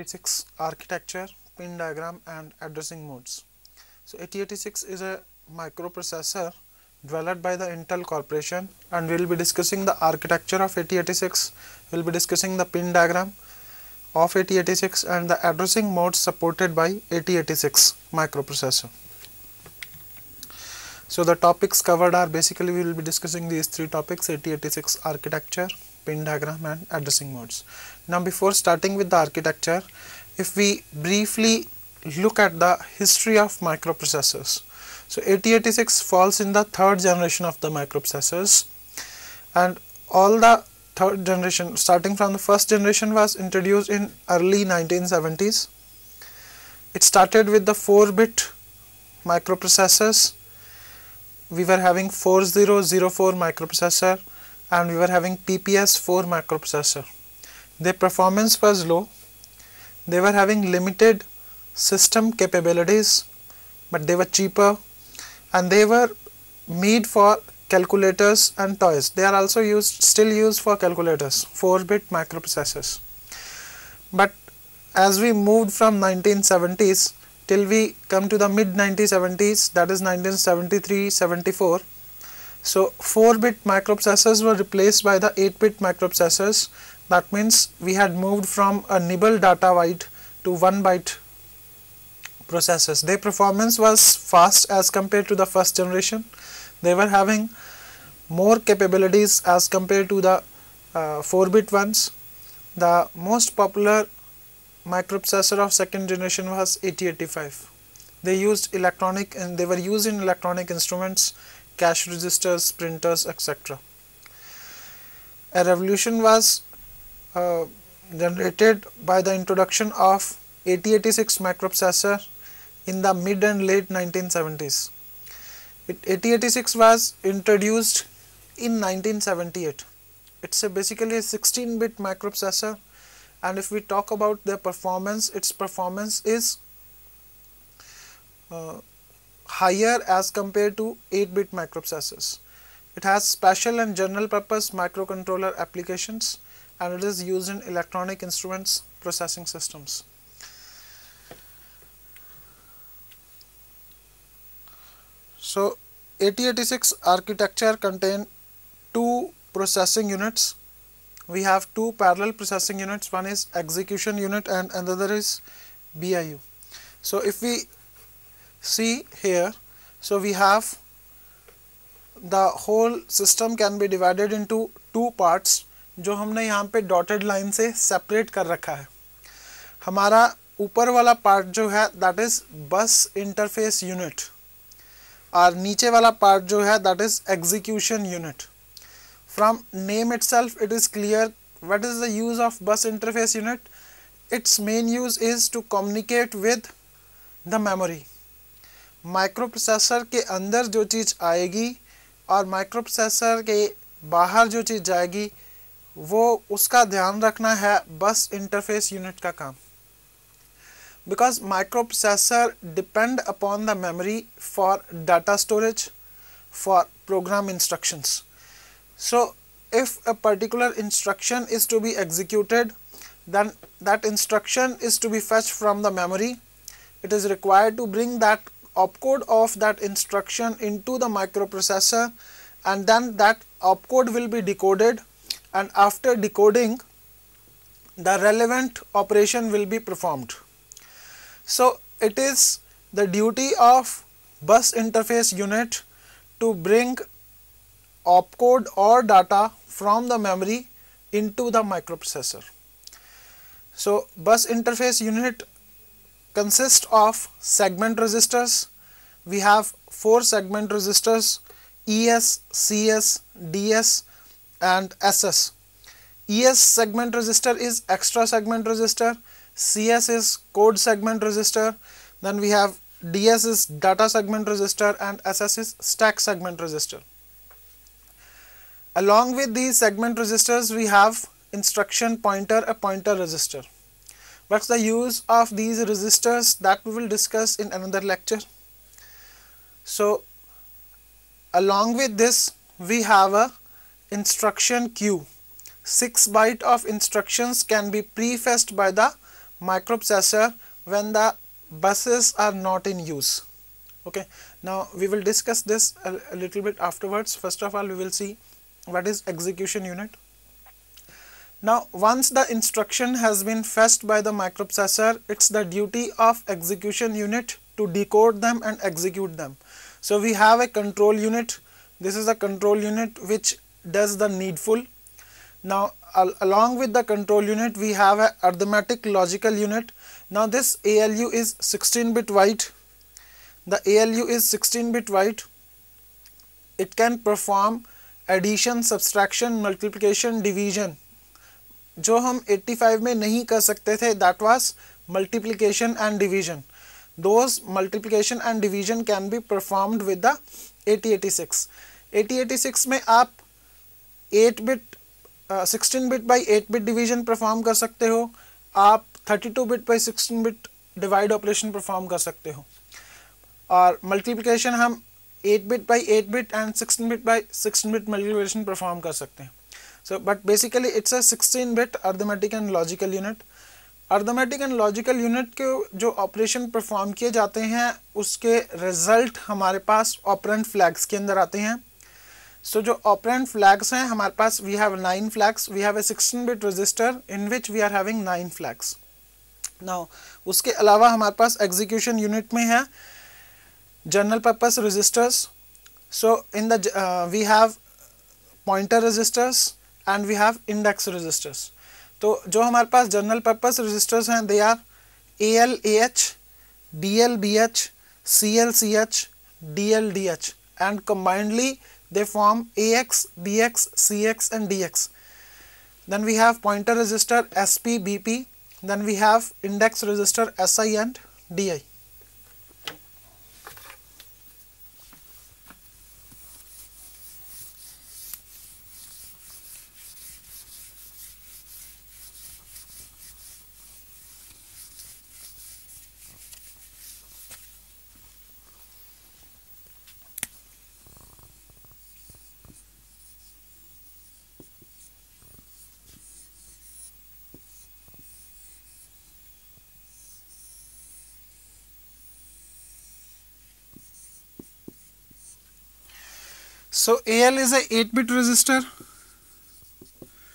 8086 architecture, pin diagram and addressing modes. So 8086 is a microprocessor developed by the Intel Corporation and we will be discussing the architecture of 8086, we will be discussing the pin diagram of 8086 and the addressing modes supported by 8086 microprocessor. So the topics covered are basically we will be discussing these three topics 8086 architecture, pin diagram and addressing modes. Now before starting with the architecture, if we briefly look at the history of microprocessors. So 8086 falls in the third generation of the microprocessors and all the third generation starting from the first generation was introduced in early 1970s. It started with the 4-bit microprocessors. We were having 4004 microprocessor and we were having PPS4 microprocessor. Their performance was low. They were having limited system capabilities but they were cheaper and they were made for calculators and toys. They are also used still used for calculators 4-bit microprocessors. But as we moved from 1970s till we come to the mid 1970s that is 1973-74 so 4-bit microprocessors were replaced by the 8-bit microprocessors. That means we had moved from a nibble data byte to 1 byte processors. Their performance was fast as compared to the first generation. They were having more capabilities as compared to the 4-bit uh, ones. The most popular microprocessor of second generation was 8085. They used electronic and they were used in electronic instruments cash registers, printers, etc. A revolution was uh, generated by the introduction of 8086 microprocessor in the mid and late 1970s. It, 8086 was introduced in 1978. It's a basically a 16-bit microprocessor and if we talk about their performance, its performance is uh, higher as compared to 8-bit microprocessors. It has special and general purpose microcontroller applications and it is used in electronic instruments processing systems. So 8086 architecture contain two processing units. We have two parallel processing units. One is execution unit and another is BIU. So if we see here so we have the whole system can be divided into two parts जो हमने यहाँ पे dotted line से separate कर रखा है हमारा ऊपर वाला पार्ट जो है that is bus interface unit और नीचे वाला पार्ट जो है that is execution unit from name itself it is clear what is the use of bus interface unit its main use is to communicate with the memory microprocessor के अंदर जो चीज़ आएगी और माइक्रोप्रोसेसर के बाहर जो चीज़ जाएगी वो उसका ध्यान रखना है बस इंटरफेस यूनिट का काम because microprocessor depend upon the memory for data storage for program instructions so if a particular instruction is to be executed then that instruction is to be fetch from the memory it is required to bring that opcode of that instruction into the microprocessor and then that opcode will be decoded and after decoding the relevant operation will be performed. So it is the duty of bus interface unit to bring opcode or data from the memory into the microprocessor. So bus interface unit consists of segment resistors. We have four segment resistors ES, CS, DS and SS. ES segment resistor is extra segment resistor, CS is code segment resistor, then we have DS is data segment resistor and SS is stack segment resistor. Along with these segment resistors we have instruction pointer, a pointer resistor. What's the use of these resistors that we will discuss in another lecture. So along with this we have a instruction queue. 6 byte of instructions can be prefaced by the microprocessor when the buses are not in use. Okay, now we will discuss this a, a little bit afterwards. First of all, we will see what is execution unit. Now once the instruction has been fetched by the microprocessor, it's the duty of execution unit to decode them and execute them. So we have a control unit. This is a control unit which does the needful. Now al along with the control unit, we have a arithmetic logical unit. Now this ALU is 16 bit wide. The ALU is 16 bit wide. It can perform addition, subtraction, multiplication, division जो हम 85 में नहीं कर सकते थे that was multiplication and division those multiplication and division can be performed with the 8086 8086 में आप 8 bit sixteen bit by eight bit division perform कर सकते हो आप thirty two bit by sixteen bit divide operation perform कर सकते हो और मल्टीप्लीकेशन हम eight bit by eight bit and sixteen bit by sixteen bit multiplication perform कर सकते हैं So, but basically it's a 16-bit arithmetic and logical unit. Arithmetic and logical unit के जो ऑपरेशन परफॉर्म किए जाते हैं उसके रिजल्ट हमारे पास ऑपरेंट फ्लैग्स के अंदर आते हैं सो so, जो ऑपरेंट फ्लैग्स हैं हमारे पास we have nine flags we have a sixteen bit register in which we are having nine flags now उसके अलावा हमारे पास एग्जीक्यूशन यूनिट में है general purpose registers so in the we have pointer registers and we have index registers तो जो हमारे पास जनरल पर्पज रजिस्टर्स हैं they are A L A H D L B H C L C H D L D H and combinedly they form A X B X C X and D X then we have pointer register S P B P then we have index register S I and D I So AL is a 8-bit resistor.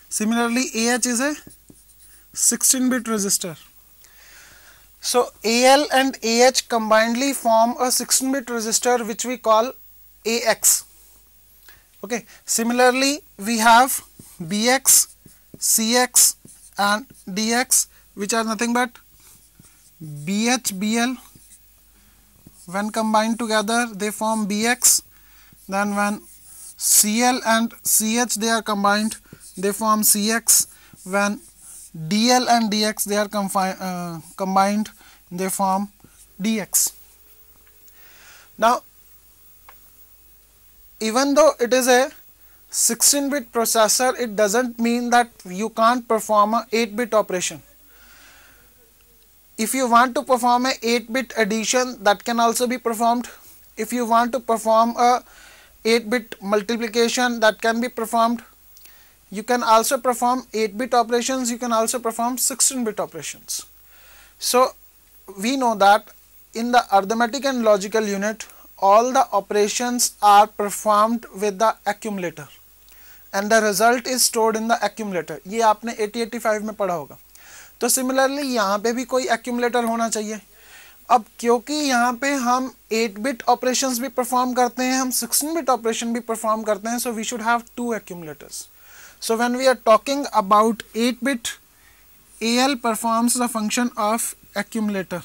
Similarly, AH is a 16-bit resistor. So AL and AH combinedly form a 16-bit resistor which we call AX. Okay. Similarly, we have BX, CX and DX which are nothing but BH, BL. When combined together, they form BX. Then when Cl and Ch they are combined they form Cx when Dl and Dx they are uh, combined they form Dx. Now even though it is a 16 bit processor it doesn't mean that you can't perform a 8 bit operation. If you want to perform a 8 bit addition that can also be performed. If you want to perform a 8-bit multiplication that can be performed. You can also perform 8-bit operations, you can also perform 16-bit operations. So we know that in the arithmetic and logical unit, all the operations are performed with the accumulator and the result is stored in the accumulator. ye aapne 8085 mein padha hoga to similarly yahan pe bhi koi accumulator hona chahiye अब क्योंकि यहाँ पे हम 8 bit operation भी perform करते हैं हम 16 bit operation भी परफॉर्म करते हैं so we should have two accumulators so when we are talking about 8 bit A L performs the function of accumulator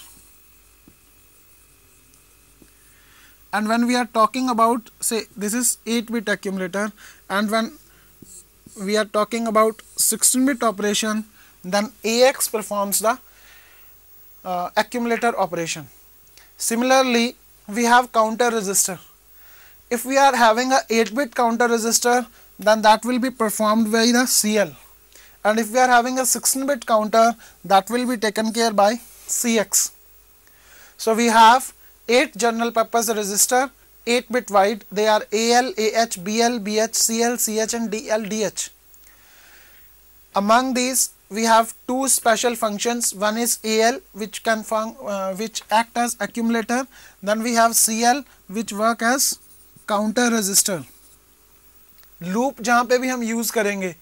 and when we are talking about say this is 8 bit accumulator and when we are talking about sixteen bit operation then A X performs the uh, accumulator operation. Similarly, we have counter resistor. If we are having a 8-bit counter resistor, then that will be performed by the CL. And if we are having a 16-bit counter, that will be taken care by CX. So we have 8 general purpose resistor, 8 bit wide, they are AL, AH, BL, BH, CL, CH and DL, DH. Among these, we have two special functions one is al which can fun uh, which act as accumulator then we have cl which work as counter resistor loop जहाँ पे भी हम use करेंगे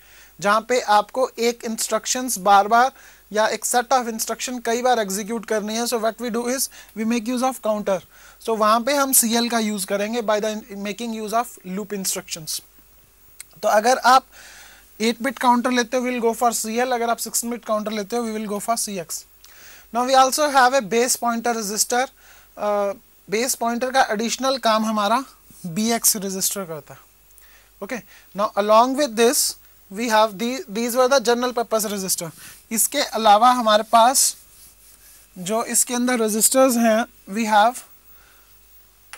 जहाँ पे आपको एक instructions बार बार या एक सेट ऑफ इंस्ट्रक्शन कई बार एग्जीक्यूट करनी है so what we do is we make use of counter सो वहाँ पे हम सी का यूज़ करेंगे by the making use of loop instructions तो अगर आप uh, 8 bit counter lete ho, we will go for CL agar aap 16 bit counter lete ho, we will go for CX now we also have a base pointer register uh, base pointer ka additional kaam hamara BX register karta okay now along with this we have the these were the general purpose register इसके अलावा हमारे पास जो इसके अंदर registers हैं we have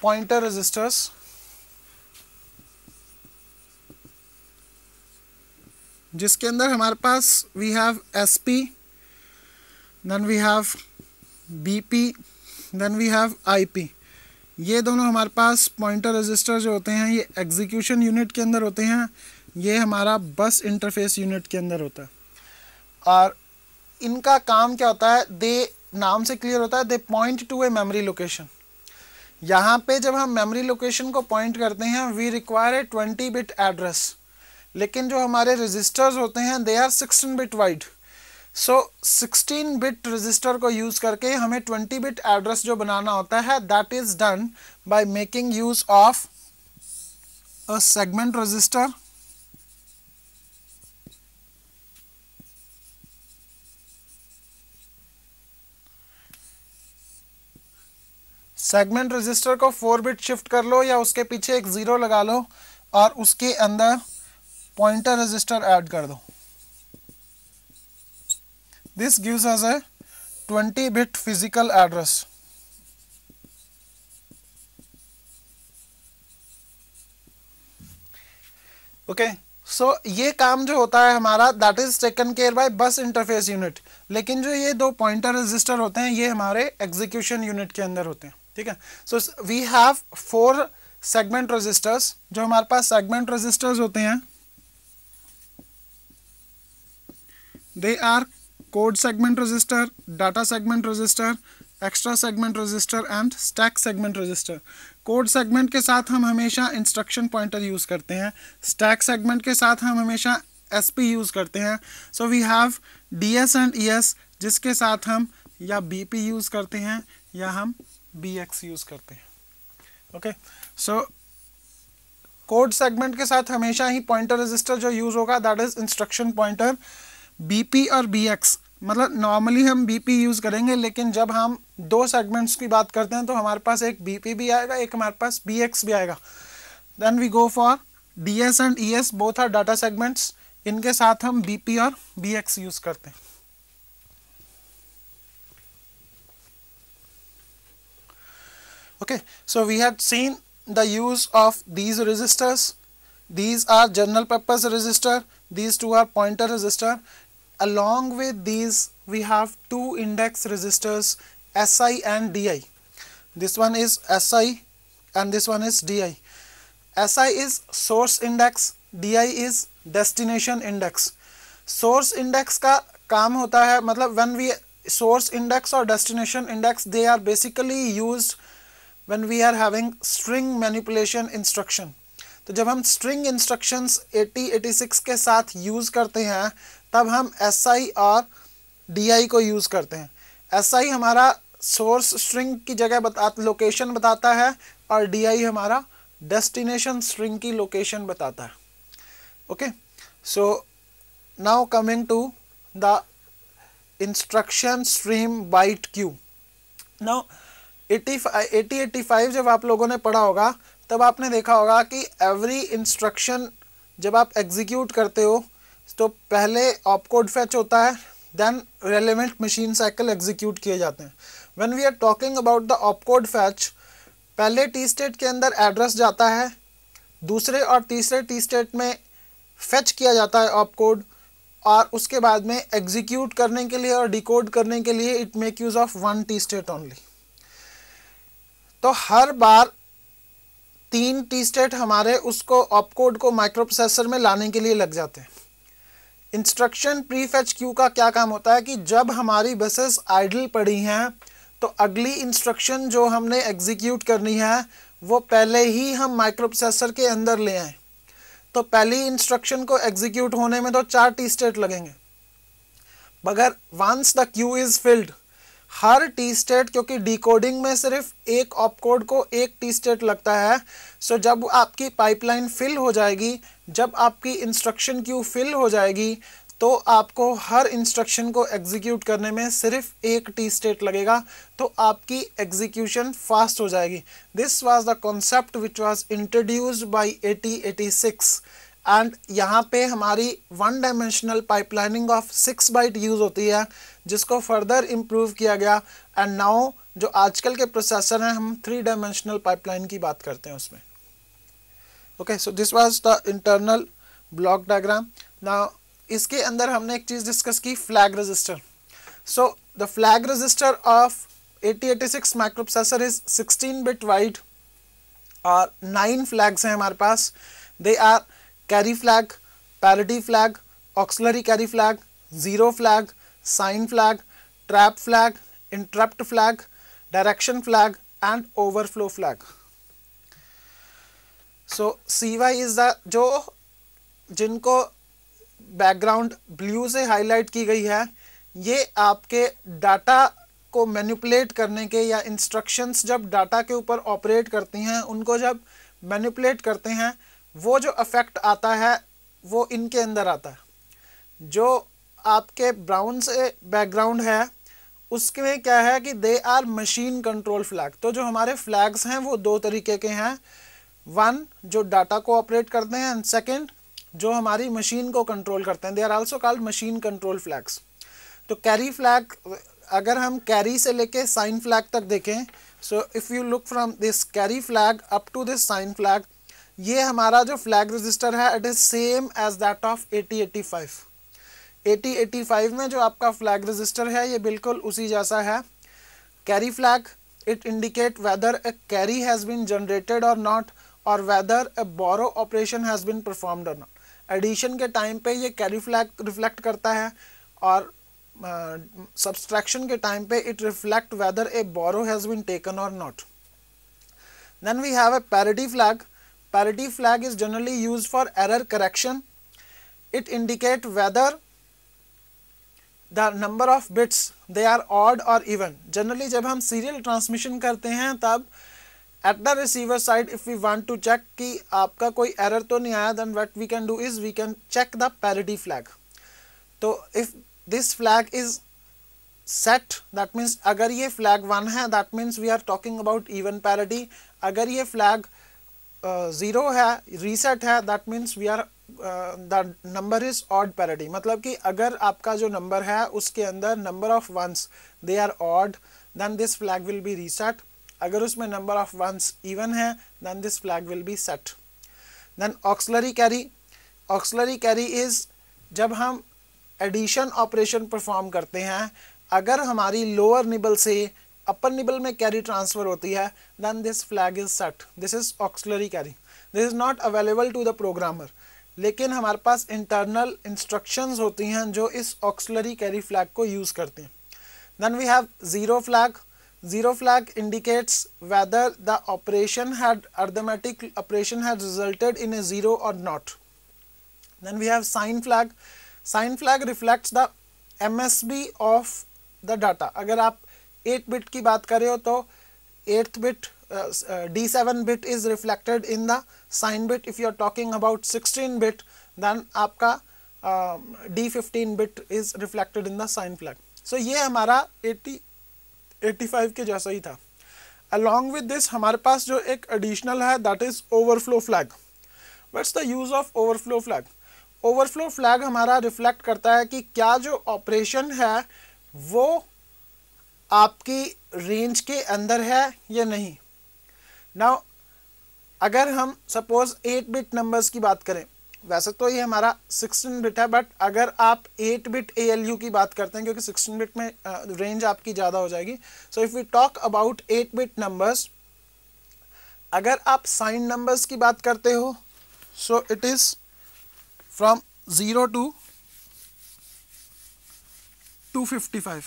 pointer registers जिसके अंदर हमारे पास we have S P then we have B P then we have I P ये दोनों हमारे पास पॉइंटर रजिस्टर जो होते हैं ये एग्जीक्यूशन यूनिट के अंदर होते हैं ये हमारा बस इंटरफेस यूनिट के अंदर होता है और इनका काम क्या होता है दे नाम से क्लियर होता है they point to a memory location यहाँ पे जब हम मेमोरी लोकेशन को पॉइंट करते हैं we require a twenty bit address लेकिन जो हमारे रजिस्टर्स होते हैं they are sixteen bit wide so sixteen bit register को यूज़ करके हमें ट्वेंटी बिट एड्रेस जो बनाना होता है that is done by making use of a segment register segment register को फोर बिट शिफ्ट कर लो या उसके पीछे एक ज़ीरो लगा लो और उसके अंदर पॉइंटर रजिस्टर ऐड कर दो this gives us a 20 bit physical address okay so so, ये काम जो होता है हमारा that is taken care by bus interface unit लेकिन जो ये दो पॉइंटर रजिस्टर होते हैं ये हमारे एग्जीक्यूशन यूनिट के अंदर होते हैं ठीक है so we have four segment registers जो हमारे पास सेगमेंट रजिस्टर्स होते हैं They are code segment register, data segment register, extra segment register and stack segment register code segment के साथ हम हमेशा इंस्ट्रक्शन पॉइंटर यूज़ करते हैं स्टैक सेगमेंट के साथ हम हमेशा एस पी यूज़ करते हैं so we have D S and E S जिसके साथ हम या बी पी यूज़ करते हैं या हम बी एक्स यूज़ करते हैं ओके सो कोड सेगमेंट के साथ हमेशा ही पॉइंटर रजिस्टर जो यूज़ होगा that is instruction pointer BP और बीएक्स मतलब नॉर्मली हम बीपी यूज़ करेंगे लेकिन जब हम दो सेगमेंट्स की बात करते हैं तो हमारे पास एक बीपी भी आएगा एक हमारे पास बीएक्स भी आएगा then we go for DS and ES both are data segments इनके साथ हम बीपी और बीएक्स यूज़ करते हैं okay so we have seen the use of these registers these are general purpose resistor these two are pointer resistor Along with these, we have two index resistors SI and DI. This one is SI and this one is DI. SI is source index, DI is destination index. Source index का काम होता है मतलब when we source index or destination index they are basically used when we are having string manipulation instruction. तो जब हम string instructions eighty six के साथ यूज़ करते हैं तब हम एस SI और डी को यूज़ करते हैं एस SI हमारा सोर्स स्ट्रिंग की जगह बता लोकेशन बताता है और डी हमारा डेस्टिनेशन स्ट्रिंग की लोकेशन बताता है okay so now coming to the instruction stream byte queue now eighty eighty eighty five जब आप लोगों ने पढ़ा होगा तब आपने देखा होगा कि एवरी इंस्ट्रक्शन जब आप एग्जीक्यूट करते हो तो पहले ऑपकोड फैच होता है then relevant machine cycle execute किए जाते हैं when we are talking about the opcode fetch पहले टी स्टेट के अंदर एड्रेस जाता है दूसरे और तीसरे टी स्टेट में फैच किया जाता है ऑपकोड और उसके बाद में एग्जीक्यूट करने के लिए और डिकोड करने के लिए it make use of one T state only तो हर बार तीन टी स्टेट हमारे उसको ऑपकोड को माइक्रो प्रोसेसर में लाने के लिए लग जाते हैं इंस्ट्रक्शन प्री फेच क्यू का क्या काम होता है कि जब हमारी बसेस आइडल पड़ी हैं तो अगली इंस्ट्रक्शन जो हमने एग्जीक्यूट करनी है वो पहले ही हम माइक्रो प्रोसेसर के अंदर ले आए तो पहली इंस्ट्रक्शन को एग्जीक्यूट होने में तो चार टी स्टेट लगेंगे मगर once the queue is filled हर टी स्टेट क्योंकि डिकोडिंग में सिर्फ एक ऑपकोड को एक टी स्टेट लगता है सो so जब आपकी पाइपलाइन फिल हो जाएगी जब आपकी इंस्ट्रक्शन क्यू फिल हो जाएगी तो आपको हर इंस्ट्रक्शन को एग्जीक्यूट करने में सिर्फ एक टी स्टेट लगेगा तो आपकी एग्जीक्यूशन फास्ट हो जाएगी this was the concept which was introduced by 8086 and यहाँ पे हमारी one dimensional pipelining of six byte use होती है जिसको फर्दर इम्प्रूव किया गया एंड नाउ जो आजकल के प्रोसेसर हैं हम थ्री डायमेंशनल पाइपलाइन की बात करते हैं उसमें okay so this was the internal block diagram now इसके अंदर हमने एक चीज़ डिस्कस की flag register so the flag register of eighty microprocessor is sixteen bit wide और नाइन फ्लैग्स हैं हमारे पास they are carry flag parity flag auxiliary carry flag zero flag sign flag trap flag interrupt flag direction flag and overflow flag so C Y is the जो जिनको background blue से highlight की गई है ये आपके डाटा को manipulate करने के या इंस्ट्रक्शंस जब डाटा के ऊपर ऑपरेट करती हैं उनको जब मैनिपुलेट करते हैं वो जो अफेक्ट आता है वो इनके अंदर आता है जो आपके ब्राउन से बैकग्राउंड है उसके में क्या है कि they are machine control flag तो जो हमारे फ्लैग्स हैं वो दो तरीके के हैं वन जो डाटा को ऑपरेट करते हैं एंड सेकंड जो हमारी मशीन को कंट्रोल करते हैं they are also called machine control flags तो कैरी फ्लैग अगर हम कैरी से लेके साइन फ्लैग तक देखें so if you look from this carry flag up to this sign flag ये हमारा जो फ्लैग रजिस्टर है it is same as that of eighty five में जो आपका फ्लैग रजिस्टर है ये बिल्कुल उसी जैसा है carry flag it indicate whether a carry has been generated or not or whether a borrow operation has been performed or not addition के टाइम पे ये कैरी फ्लैग रिफ्लेक्ट करता है और सब्सट्रैक्शन uh, के टाइम पे it reflect whether a borrow has been taken or not then we have a parity flag parity flag is generally used for error correction it indicate whether the number of bits they are odd or even generally jab hum serial transmission karte hain tab at the receiver side if we want to check ki aapka koi error to nahi aaya then what we can do is we can check the parity flag तो if this flag is set that means agar ye flag 1 hai that means we are talking about even parity agar ye flag zero uh, है reset है that means we are the number is odd parity मतलब कि अगर आपका जो number है उसके अंदर number of ones they are odd then this flag will be reset अगर उसमें नंबर ऑफ वंस इवन है then this flag will be set then auxiliary carry auxiliary carry is जब हम एडिशन ऑपरेशन परफॉर्म करते हैं अगर हमारी lower nibble से अपर निबल में कैरी ट्रांसफर होती है then this flag is set this is auxiliary carry this is not available to the programmer लेकिन हमारे पास इंटरनल इंस्ट्रक्शंस होती हैं जो इस ऑक्सलरी कैरी फ्लैग को यूज करते हैं then we have zero flag zero flag indicates whether the operation had arithmetic operation had resulted in a zero or not then we have sign flag sign flag reflects the M S B of the data अगर आप eight bit की बात करें तो eighth bit D seven bit is reflected in the sign bit if you are talking about sixteen bit then आपका D fifteen bit is reflected in the sign flag so ये हमारा eighty eighty five के जैसा ही था along with this हमारे पास जो एक additional है that is overflow flag what's the use of overflow flag overflow flag हमारा रिफ्लेक्ट करता है कि क्या जो ऑपरेशन है वो आपकी रेंज के अंदर है या नहीं नाउ अगर हम सपोज एट बिट नंबर्स की बात करें वैसे तो ये हमारा सिक्सटीन बिट है बट अगर आप eight bit A L U की बात करते हैं क्योंकि सिक्सटीन बिट में रेंज आपकी ज़्यादा हो जाएगी so if we talk about eight bit numbers अगर आप साइन नंबर्स की बात करते हो so it is from zero to two fifty five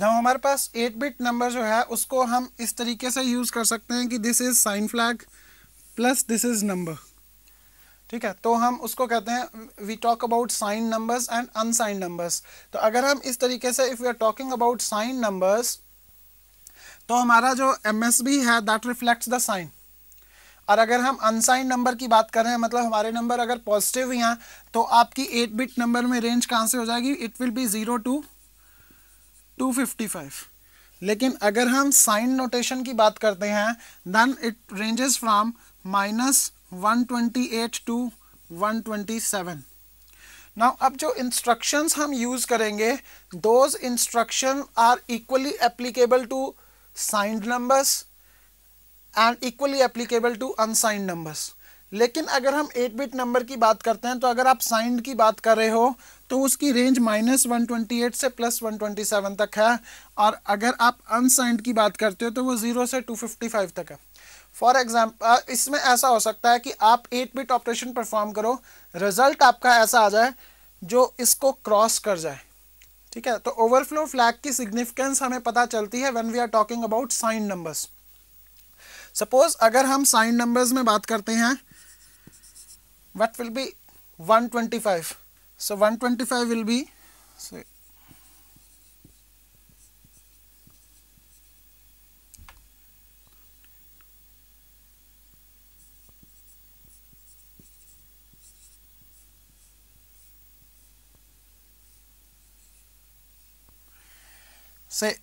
ना हमारे पास एट बिट नंबर जो है उसको हम इस तरीके से यूज़ कर सकते हैं कि this is sign flag plus this is number ठीक है तो हम उसको कहते हैं we talk about sign numbers and unsigned numbers तो अगर हम इस तरीके से if you are talking about sign numbers तो हमारा जो एम एस बी है दैट रिफ्लेक्ट्स द साइन और अगर हम अनसाइन नंबर की बात कर रहे हैं मतलब हमारे नंबर अगर पॉजिटिव ही हैं तो आपकी एट बिट नंबर में रेंज कहाँ से हो जाएगी it will be zero to 255 लेकिन अगर हम साइन नोटेशन की बात करते हैं then it ranges from minus 128 to 127 now अब जो इंस्ट्रक्शंस हम यूज़ करेंगे those instruction are equally applicable to signed numbers and equally applicable to unsigned numbers लेकिन अगर हम एट बिट नंबर की बात करते हैं तो अगर आप साइंड की बात कर रहे हो तो उसकी रेंज माइनस वन से प्लस वन तक है और अगर आप अनसाइंड की बात करते हो तो वो ज़ीरो से टू तक है फॉर एग्जाम्पल इसमें ऐसा हो सकता है कि आप एट बिट ऑपरेशन परफॉर्म करो रिजल्ट आपका ऐसा आ जाए जो इसको क्रॉस कर जाए ठीक है तो ओवरफ्लो फ्लैग की सिग्निफिकेंस हमें पता चलती है when we are talking about sign numbers suppose अगर हम साइन नंबर्स में बात करते हैं what will be 125 So 125 will be so say